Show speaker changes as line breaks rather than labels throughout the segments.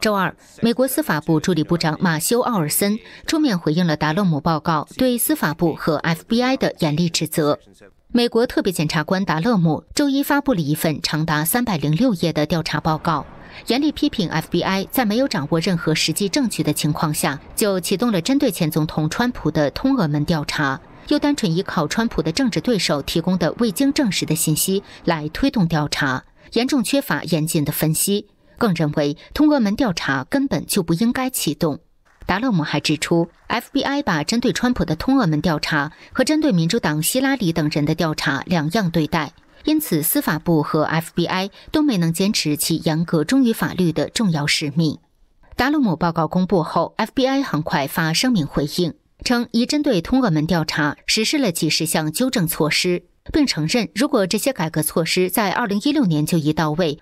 周二，美国司法部助理部长马修·奥尔森出面回应了达勒姆报告对司法部和 FBI 的严厉指责。美国特别检察官达勒姆周一发布了一份长达三百零六页的调查报告，严厉批评 FBI 在没有掌握任何实际证据的情况下就启动了针对前总统川普的通俄门调查。又单纯依靠川普的政治对手提供的未经证实的信息来推动调查，严重缺乏严谨的分析。更认为通俄门调查根本就不应该启动。达勒姆还指出，FBI 把针对川普的通俄门调查和针对民主党希拉里等人的调查两样对待，因此司法部和 FBI 都没能坚持其严格忠于法律的重要使命。达勒姆报告公布后，FBI 很快发声明回应。称已针对通俄门调查实施了几十项纠正措施并承认如果这些改革措施在 that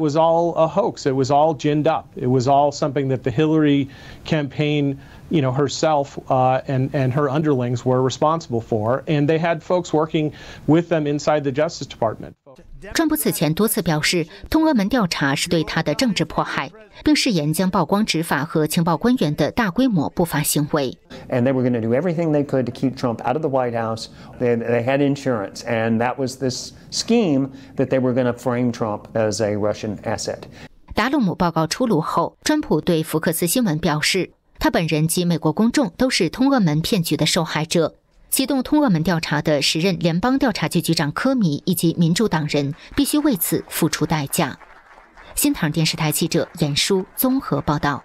was all a hoax. It was all ginned up. It was all something that the Hillary campaign, you know, herself uh, and and her underlings were responsible for, and they had folks working with them inside the Justice Department.
川普此前多次表示，通俄门调查是对他的政治迫害，并誓言将曝光执法和情报官员的大规模不法行为。And they were going to do everything they could to keep Trump out of the White House. They they had insurance, and that was this scheme that they were going to frame Trump as a Russian asset. 达鲁姆报告出炉后，川普对福克斯新闻表示，他本人及美国公众都是通俄门骗局的受害者。启动通俄门调查的时任联邦调查局局长科米以及民主党人必须为此付出代价。新唐电视台记者严舒综合报道。